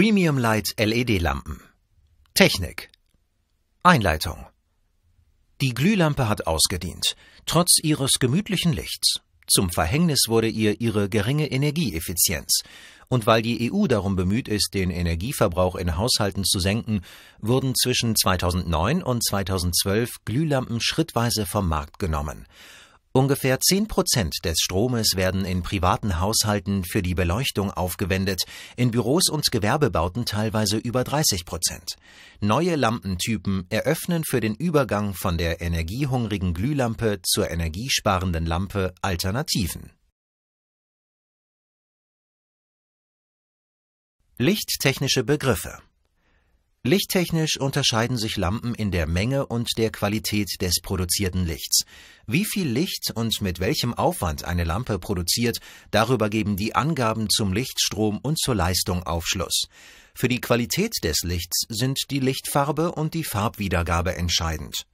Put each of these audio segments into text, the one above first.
Premium Light LED-Lampen. Technik. Einleitung. Die Glühlampe hat ausgedient, trotz ihres gemütlichen Lichts. Zum Verhängnis wurde ihr ihre geringe Energieeffizienz. Und weil die EU darum bemüht ist, den Energieverbrauch in Haushalten zu senken, wurden zwischen 2009 und 2012 Glühlampen schrittweise vom Markt genommen. Ungefähr 10 Prozent des Stromes werden in privaten Haushalten für die Beleuchtung aufgewendet, in Büros und Gewerbebauten teilweise über 30 Prozent. Neue Lampentypen eröffnen für den Übergang von der energiehungrigen Glühlampe zur energiesparenden Lampe Alternativen. Lichttechnische Begriffe Lichttechnisch unterscheiden sich Lampen in der Menge und der Qualität des produzierten Lichts. Wie viel Licht und mit welchem Aufwand eine Lampe produziert, darüber geben die Angaben zum Lichtstrom und zur Leistung Aufschluss. Für die Qualität des Lichts sind die Lichtfarbe und die Farbwiedergabe entscheidend.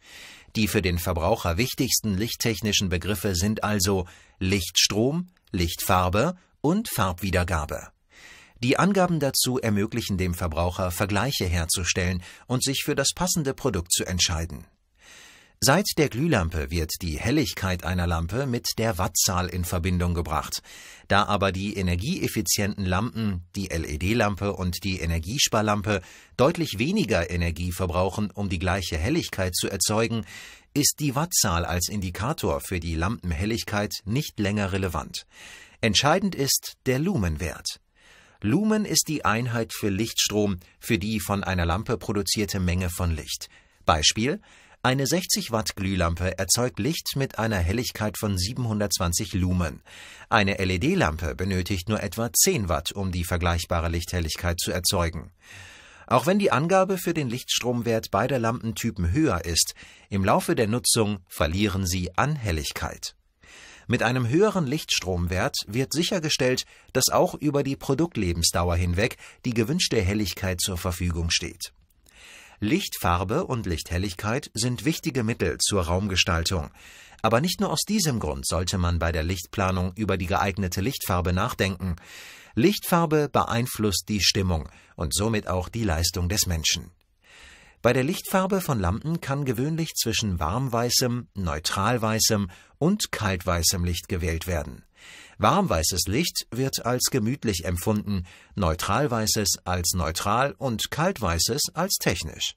Die für den Verbraucher wichtigsten lichttechnischen Begriffe sind also Lichtstrom, Lichtfarbe und Farbwiedergabe. Die Angaben dazu ermöglichen dem Verbraucher, Vergleiche herzustellen und sich für das passende Produkt zu entscheiden. Seit der Glühlampe wird die Helligkeit einer Lampe mit der Wattzahl in Verbindung gebracht. Da aber die energieeffizienten Lampen, die LED-Lampe und die Energiesparlampe deutlich weniger Energie verbrauchen, um die gleiche Helligkeit zu erzeugen, ist die Wattzahl als Indikator für die Lampenhelligkeit nicht länger relevant. Entscheidend ist der Lumenwert. Lumen ist die Einheit für Lichtstrom, für die von einer Lampe produzierte Menge von Licht. Beispiel: Eine 60 Watt Glühlampe erzeugt Licht mit einer Helligkeit von 720 Lumen. Eine LED-Lampe benötigt nur etwa 10 Watt, um die vergleichbare Lichthelligkeit zu erzeugen. Auch wenn die Angabe für den Lichtstromwert beider Lampentypen höher ist, im Laufe der Nutzung verlieren sie an Helligkeit. Mit einem höheren Lichtstromwert wird sichergestellt, dass auch über die Produktlebensdauer hinweg die gewünschte Helligkeit zur Verfügung steht. Lichtfarbe und Lichthelligkeit sind wichtige Mittel zur Raumgestaltung. Aber nicht nur aus diesem Grund sollte man bei der Lichtplanung über die geeignete Lichtfarbe nachdenken. Lichtfarbe beeinflusst die Stimmung und somit auch die Leistung des Menschen. Bei der Lichtfarbe von Lampen kann gewöhnlich zwischen warmweißem, neutralweißem und kaltweißem Licht gewählt werden. Warmweißes Licht wird als gemütlich empfunden, neutralweißes als neutral und kaltweißes als technisch.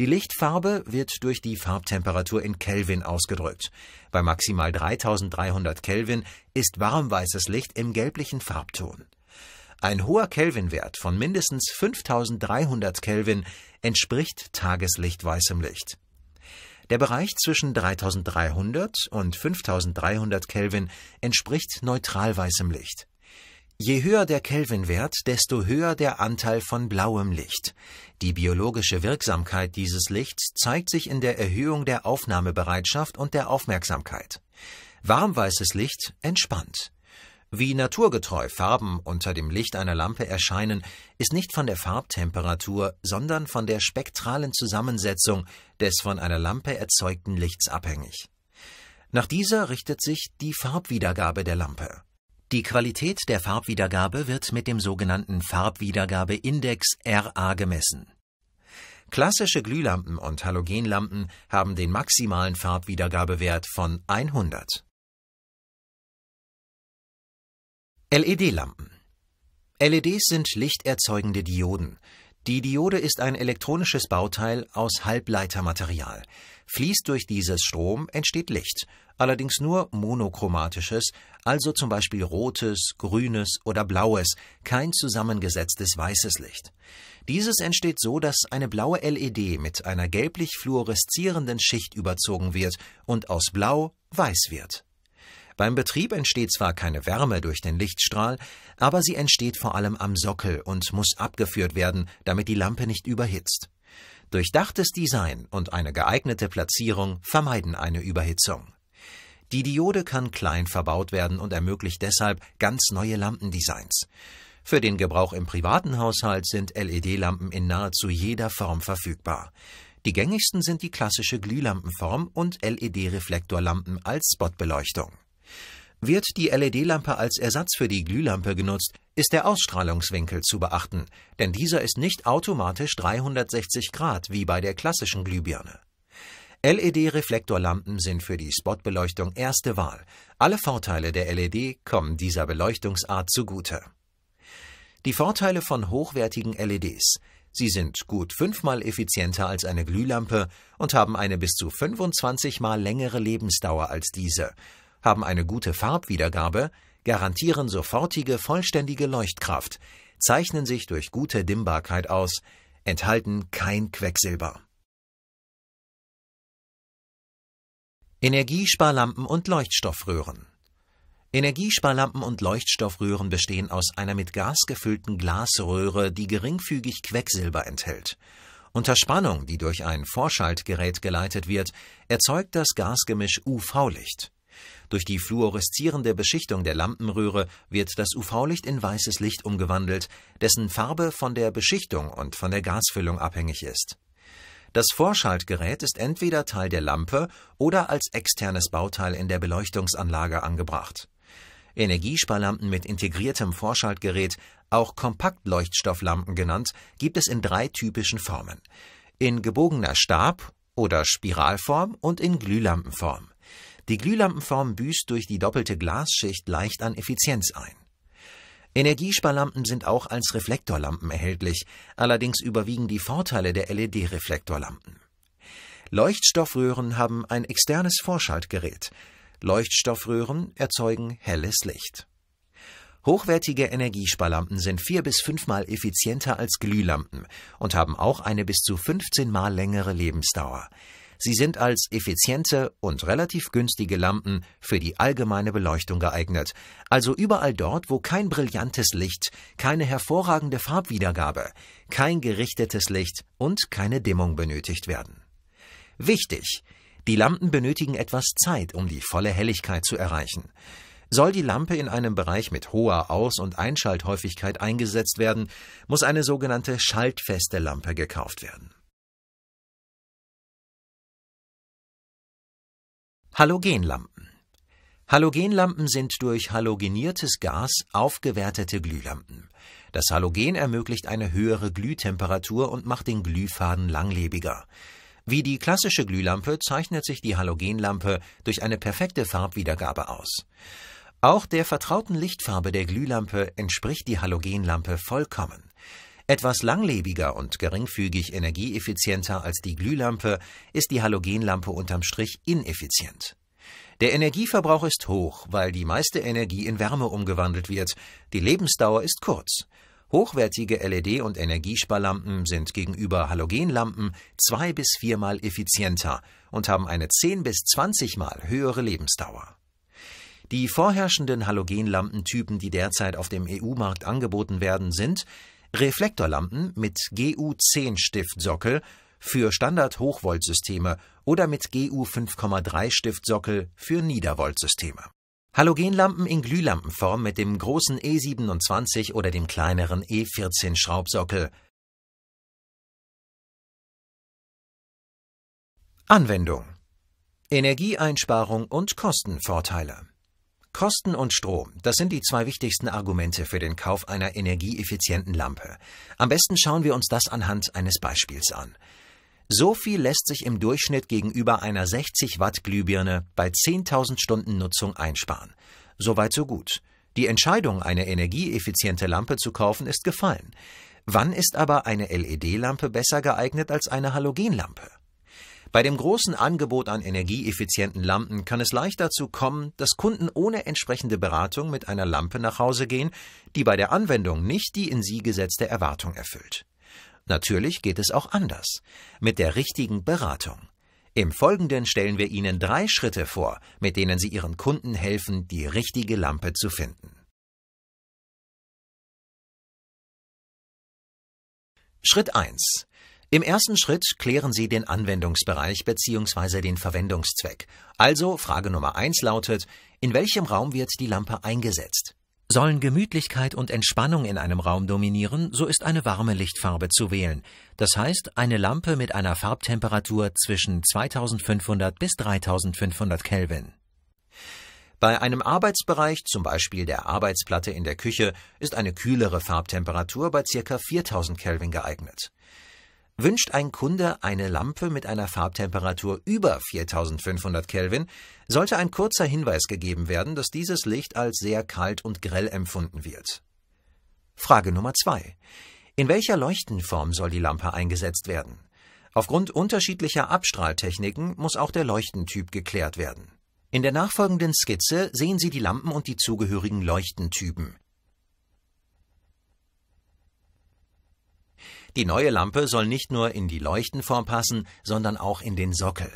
Die Lichtfarbe wird durch die Farbtemperatur in Kelvin ausgedrückt. Bei maximal 3300 Kelvin ist warmweißes Licht im gelblichen Farbton. Ein hoher Kelvinwert von mindestens 5300 Kelvin entspricht Tageslicht weißem Licht. Der Bereich zwischen 3300 und 5300 Kelvin entspricht neutral weißem Licht. Je höher der Kelvinwert, desto höher der Anteil von blauem Licht. Die biologische Wirksamkeit dieses Lichts zeigt sich in der Erhöhung der Aufnahmebereitschaft und der Aufmerksamkeit. Warmweißes Licht entspannt. Wie naturgetreu Farben unter dem Licht einer Lampe erscheinen, ist nicht von der Farbtemperatur, sondern von der spektralen Zusammensetzung des von einer Lampe erzeugten Lichts abhängig. Nach dieser richtet sich die Farbwiedergabe der Lampe. Die Qualität der Farbwiedergabe wird mit dem sogenannten Farbwiedergabeindex RA gemessen. Klassische Glühlampen und Halogenlampen haben den maximalen Farbwiedergabewert von 100. LED-Lampen. LEDs sind lichterzeugende Dioden. Die Diode ist ein elektronisches Bauteil aus Halbleitermaterial. Fließt durch dieses Strom, entsteht Licht, allerdings nur monochromatisches, also zum Beispiel rotes, grünes oder blaues, kein zusammengesetztes weißes Licht. Dieses entsteht so, dass eine blaue LED mit einer gelblich fluoreszierenden Schicht überzogen wird und aus Blau weiß wird. Beim Betrieb entsteht zwar keine Wärme durch den Lichtstrahl, aber sie entsteht vor allem am Sockel und muss abgeführt werden, damit die Lampe nicht überhitzt. Durchdachtes Design und eine geeignete Platzierung vermeiden eine Überhitzung. Die Diode kann klein verbaut werden und ermöglicht deshalb ganz neue Lampendesigns. Für den Gebrauch im privaten Haushalt sind LED-Lampen in nahezu jeder Form verfügbar. Die gängigsten sind die klassische Glühlampenform und LED-Reflektorlampen als Spotbeleuchtung. Wird die LED-Lampe als Ersatz für die Glühlampe genutzt, ist der Ausstrahlungswinkel zu beachten, denn dieser ist nicht automatisch 360 Grad wie bei der klassischen Glühbirne. LED-Reflektorlampen sind für die Spotbeleuchtung erste Wahl. Alle Vorteile der LED kommen dieser Beleuchtungsart zugute. Die Vorteile von hochwertigen LEDs. Sie sind gut fünfmal effizienter als eine Glühlampe und haben eine bis zu 25 mal längere Lebensdauer als diese haben eine gute Farbwiedergabe, garantieren sofortige vollständige Leuchtkraft, zeichnen sich durch gute Dimmbarkeit aus, enthalten kein Quecksilber. Energiesparlampen und Leuchtstoffröhren Energiesparlampen und Leuchtstoffröhren bestehen aus einer mit Gas gefüllten Glasröhre, die geringfügig Quecksilber enthält. Unter Spannung, die durch ein Vorschaltgerät geleitet wird, erzeugt das Gasgemisch UV-Licht. Durch die fluoreszierende Beschichtung der Lampenröhre wird das UV-Licht in weißes Licht umgewandelt, dessen Farbe von der Beschichtung und von der Gasfüllung abhängig ist. Das Vorschaltgerät ist entweder Teil der Lampe oder als externes Bauteil in der Beleuchtungsanlage angebracht. Energiesparlampen mit integriertem Vorschaltgerät, auch Kompaktleuchtstofflampen genannt, gibt es in drei typischen Formen. In gebogener Stab oder Spiralform und in Glühlampenform. Die Glühlampenform büßt durch die doppelte Glasschicht leicht an Effizienz ein. Energiesparlampen sind auch als Reflektorlampen erhältlich, allerdings überwiegen die Vorteile der LED-Reflektorlampen. Leuchtstoffröhren haben ein externes Vorschaltgerät. Leuchtstoffröhren erzeugen helles Licht. Hochwertige Energiesparlampen sind vier bis fünfmal effizienter als Glühlampen und haben auch eine bis zu 15 mal längere Lebensdauer. Sie sind als effiziente und relativ günstige Lampen für die allgemeine Beleuchtung geeignet, also überall dort, wo kein brillantes Licht, keine hervorragende Farbwiedergabe, kein gerichtetes Licht und keine Dimmung benötigt werden. Wichtig! Die Lampen benötigen etwas Zeit, um die volle Helligkeit zu erreichen. Soll die Lampe in einem Bereich mit hoher Aus- und Einschalthäufigkeit eingesetzt werden, muss eine sogenannte schaltfeste Lampe gekauft werden. Halogenlampen. Halogenlampen sind durch halogeniertes Gas aufgewertete Glühlampen. Das Halogen ermöglicht eine höhere Glühtemperatur und macht den Glühfaden langlebiger. Wie die klassische Glühlampe zeichnet sich die Halogenlampe durch eine perfekte Farbwiedergabe aus. Auch der vertrauten Lichtfarbe der Glühlampe entspricht die Halogenlampe vollkommen. Etwas langlebiger und geringfügig energieeffizienter als die Glühlampe ist die Halogenlampe unterm Strich ineffizient. Der Energieverbrauch ist hoch, weil die meiste Energie in Wärme umgewandelt wird, die Lebensdauer ist kurz. Hochwertige LED- und Energiesparlampen sind gegenüber Halogenlampen zwei- bis viermal effizienter und haben eine zehn- bis zwanzigmal höhere Lebensdauer. Die vorherrschenden Halogenlampentypen, die derzeit auf dem EU-Markt angeboten werden, sind Reflektorlampen mit GU10-Stiftsockel für Standard-Hochvoltsysteme oder mit GU 5,3-Stiftsockel für Niedervoltsysteme. Halogenlampen in Glühlampenform mit dem großen E27 oder dem kleineren E14-Schraubsockel. Anwendung Energieeinsparung und Kostenvorteile Kosten und Strom, das sind die zwei wichtigsten Argumente für den Kauf einer energieeffizienten Lampe. Am besten schauen wir uns das anhand eines Beispiels an. So viel lässt sich im Durchschnitt gegenüber einer 60 Watt Glühbirne bei 10.000 Stunden Nutzung einsparen. Soweit so gut. Die Entscheidung, eine energieeffiziente Lampe zu kaufen, ist gefallen. Wann ist aber eine LED-Lampe besser geeignet als eine Halogenlampe? Bei dem großen Angebot an energieeffizienten Lampen kann es leicht dazu kommen, dass Kunden ohne entsprechende Beratung mit einer Lampe nach Hause gehen, die bei der Anwendung nicht die in sie gesetzte Erwartung erfüllt. Natürlich geht es auch anders, mit der richtigen Beratung. Im Folgenden stellen wir Ihnen drei Schritte vor, mit denen Sie Ihren Kunden helfen, die richtige Lampe zu finden. Schritt 1. Im ersten Schritt klären Sie den Anwendungsbereich bzw. den Verwendungszweck. Also Frage Nummer 1 lautet, in welchem Raum wird die Lampe eingesetzt? Sollen Gemütlichkeit und Entspannung in einem Raum dominieren, so ist eine warme Lichtfarbe zu wählen. Das heißt, eine Lampe mit einer Farbtemperatur zwischen 2500 bis 3500 Kelvin. Bei einem Arbeitsbereich, zum Beispiel der Arbeitsplatte in der Küche, ist eine kühlere Farbtemperatur bei ca. 4000 Kelvin geeignet. Wünscht ein Kunde eine Lampe mit einer Farbtemperatur über 4500 Kelvin, sollte ein kurzer Hinweis gegeben werden, dass dieses Licht als sehr kalt und grell empfunden wird. Frage Nummer 2. In welcher Leuchtenform soll die Lampe eingesetzt werden? Aufgrund unterschiedlicher Abstrahltechniken muss auch der Leuchtentyp geklärt werden. In der nachfolgenden Skizze sehen Sie die Lampen und die zugehörigen Leuchtentypen. Die neue Lampe soll nicht nur in die Leuchtenform passen, sondern auch in den Sockel.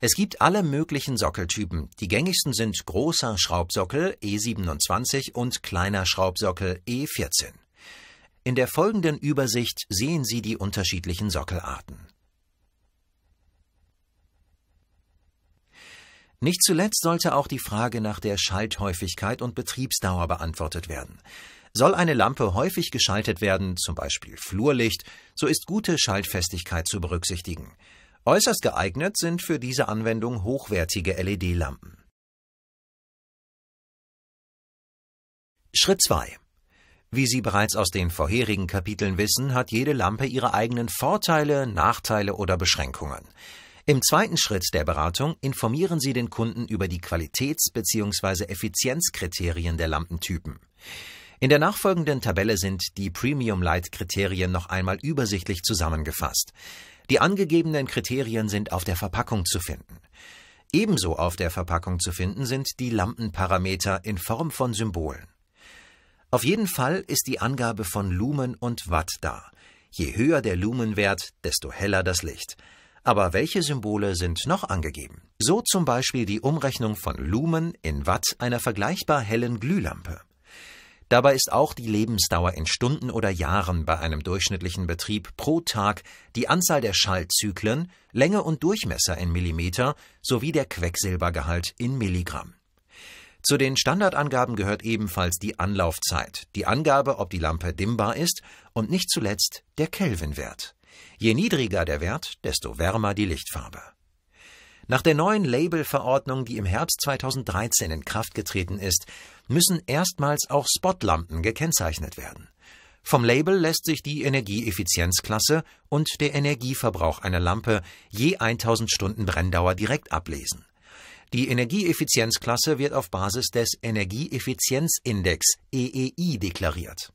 Es gibt alle möglichen Sockeltypen. Die gängigsten sind großer Schraubsockel E27 und kleiner Schraubsockel E14. In der folgenden Übersicht sehen Sie die unterschiedlichen Sockelarten. Nicht zuletzt sollte auch die Frage nach der Schalthäufigkeit und Betriebsdauer beantwortet werden. Soll eine Lampe häufig geschaltet werden, zum Beispiel Flurlicht, so ist gute Schaltfestigkeit zu berücksichtigen. Äußerst geeignet sind für diese Anwendung hochwertige LED-Lampen. Schritt 2. Wie Sie bereits aus den vorherigen Kapiteln wissen, hat jede Lampe ihre eigenen Vorteile, Nachteile oder Beschränkungen. Im zweiten Schritt der Beratung informieren Sie den Kunden über die Qualitäts- bzw. Effizienzkriterien der Lampentypen. In der nachfolgenden Tabelle sind die Premium Light Kriterien noch einmal übersichtlich zusammengefasst. Die angegebenen Kriterien sind auf der Verpackung zu finden. Ebenso auf der Verpackung zu finden sind die Lampenparameter in Form von Symbolen. Auf jeden Fall ist die Angabe von Lumen und Watt da. Je höher der Lumenwert, desto heller das Licht. Aber welche Symbole sind noch angegeben? So zum Beispiel die Umrechnung von Lumen in Watt einer vergleichbar hellen Glühlampe. Dabei ist auch die Lebensdauer in Stunden oder Jahren bei einem durchschnittlichen Betrieb pro Tag, die Anzahl der Schaltzyklen, Länge und Durchmesser in Millimeter sowie der Quecksilbergehalt in Milligramm. Zu den Standardangaben gehört ebenfalls die Anlaufzeit, die Angabe, ob die Lampe dimmbar ist und nicht zuletzt der Kelvinwert. Je niedriger der Wert, desto wärmer die Lichtfarbe. Nach der neuen Labelverordnung, die im Herbst 2013 in Kraft getreten ist, müssen erstmals auch Spotlampen gekennzeichnet werden. Vom Label lässt sich die Energieeffizienzklasse und der Energieverbrauch einer Lampe je 1000 Stunden Brenndauer direkt ablesen. Die Energieeffizienzklasse wird auf Basis des Energieeffizienzindex EEI deklariert.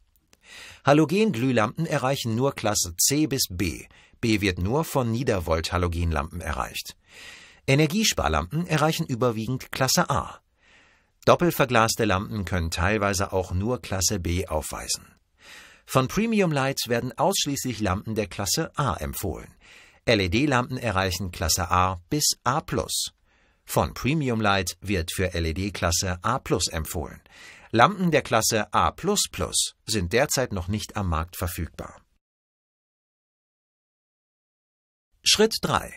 Halogenglühlampen erreichen nur Klasse C bis B. B wird nur von Niedervolt-Halogenlampen erreicht. Energiesparlampen erreichen überwiegend Klasse A. Doppelverglaste Lampen können teilweise auch nur Klasse B aufweisen. Von Premium Lights werden ausschließlich Lampen der Klasse A empfohlen. LED-Lampen erreichen Klasse A bis A+. Von Premium Light wird für LED-Klasse A+ empfohlen. Lampen der Klasse A++ sind derzeit noch nicht am Markt verfügbar. Schritt 3.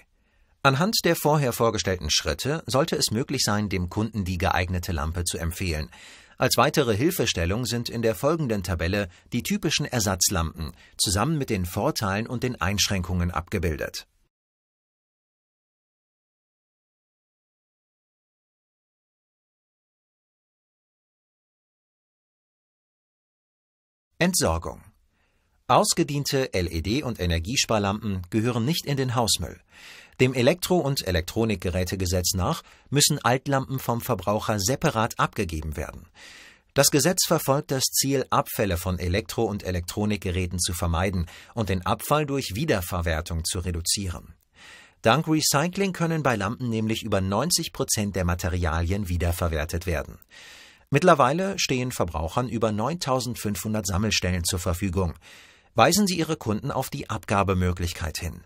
Anhand der vorher vorgestellten Schritte sollte es möglich sein, dem Kunden die geeignete Lampe zu empfehlen. Als weitere Hilfestellung sind in der folgenden Tabelle die typischen Ersatzlampen zusammen mit den Vorteilen und den Einschränkungen abgebildet. Entsorgung Ausgediente LED- und Energiesparlampen gehören nicht in den Hausmüll. Dem Elektro- und Elektronikgerätegesetz nach müssen Altlampen vom Verbraucher separat abgegeben werden. Das Gesetz verfolgt das Ziel, Abfälle von Elektro- und Elektronikgeräten zu vermeiden und den Abfall durch Wiederverwertung zu reduzieren. Dank Recycling können bei Lampen nämlich über 90 Prozent der Materialien wiederverwertet werden. Mittlerweile stehen Verbrauchern über 9500 Sammelstellen zur Verfügung. Weisen Sie Ihre Kunden auf die Abgabemöglichkeit hin.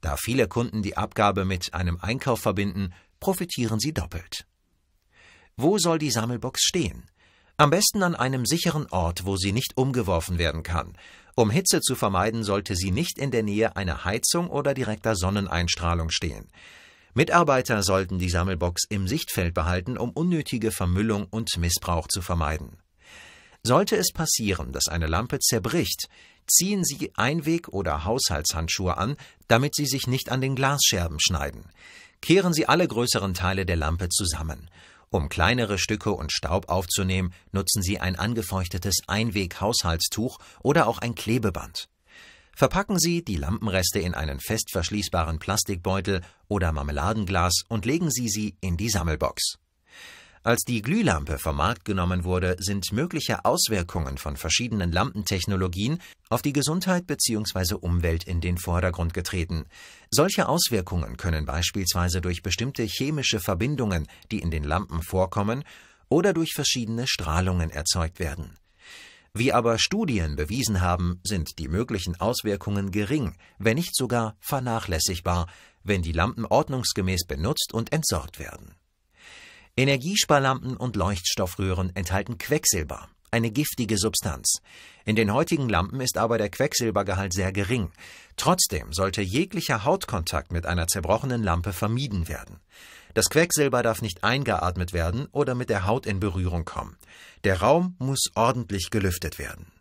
Da viele Kunden die Abgabe mit einem Einkauf verbinden, profitieren sie doppelt. Wo soll die Sammelbox stehen? Am besten an einem sicheren Ort, wo sie nicht umgeworfen werden kann. Um Hitze zu vermeiden, sollte sie nicht in der Nähe einer Heizung oder direkter Sonneneinstrahlung stehen. Mitarbeiter sollten die Sammelbox im Sichtfeld behalten, um unnötige Vermüllung und Missbrauch zu vermeiden. Sollte es passieren, dass eine Lampe zerbricht, ziehen Sie Einweg- oder Haushaltshandschuhe an, damit Sie sich nicht an den Glasscherben schneiden. Kehren Sie alle größeren Teile der Lampe zusammen. Um kleinere Stücke und Staub aufzunehmen, nutzen Sie ein angefeuchtetes Einweg-Haushaltstuch oder auch ein Klebeband. Verpacken Sie die Lampenreste in einen fest verschließbaren Plastikbeutel oder Marmeladenglas und legen Sie sie in die Sammelbox. Als die Glühlampe vom Markt genommen wurde, sind mögliche Auswirkungen von verschiedenen Lampentechnologien auf die Gesundheit bzw. Umwelt in den Vordergrund getreten. Solche Auswirkungen können beispielsweise durch bestimmte chemische Verbindungen, die in den Lampen vorkommen, oder durch verschiedene Strahlungen erzeugt werden. Wie aber Studien bewiesen haben, sind die möglichen Auswirkungen gering, wenn nicht sogar vernachlässigbar, wenn die Lampen ordnungsgemäß benutzt und entsorgt werden. Energiesparlampen und Leuchtstoffröhren enthalten Quecksilber, eine giftige Substanz. In den heutigen Lampen ist aber der Quecksilbergehalt sehr gering. Trotzdem sollte jeglicher Hautkontakt mit einer zerbrochenen Lampe vermieden werden. Das Quecksilber darf nicht eingeatmet werden oder mit der Haut in Berührung kommen. Der Raum muss ordentlich gelüftet werden.